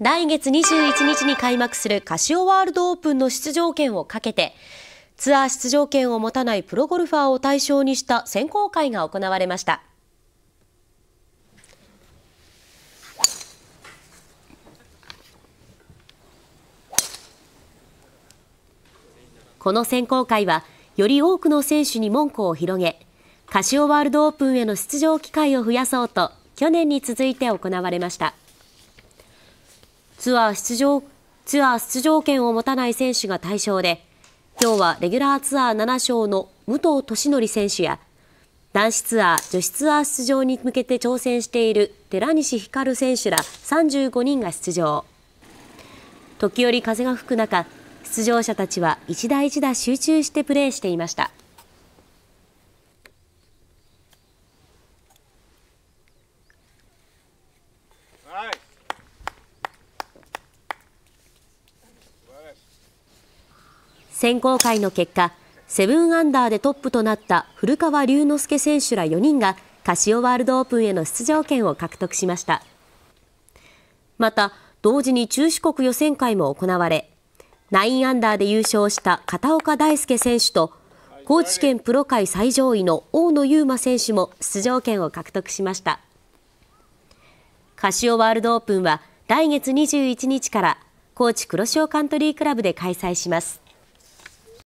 来月21日に開幕するカシオワールドオープンの出場権をかけて、ツアー出場権を持たないプロゴルファーを対象にした選考会が行われました。この選考会は、より多くの選手に門戸を広げ、カシオワールドオープンへの出場機会を増やそうと、去年に続いて行われました。ツアー出場、ツアー出場権を持たない選手が対象で、今日はレギュラーツアー7勝の武藤敏則選手や、男子ツアー、女子ツアー出場に向けて挑戦している寺西光選手ら35人が出場。時折風が吹く中、出場者たちは一打一打集中してプレーしていました。選考会の結果、セブンアンダーでトップとなった古川龍之介選手ら4人が、カシオワールドオープンへの出場権を獲得しました。また、同時に中四国予選会も行われ、9アンダーで優勝した片岡大輔選手と、高知県プロ界最上位の大野優真選手も出場権を獲得しました。カシオワールドオープンは来月21日から高知黒潮カントリークラブで開催します。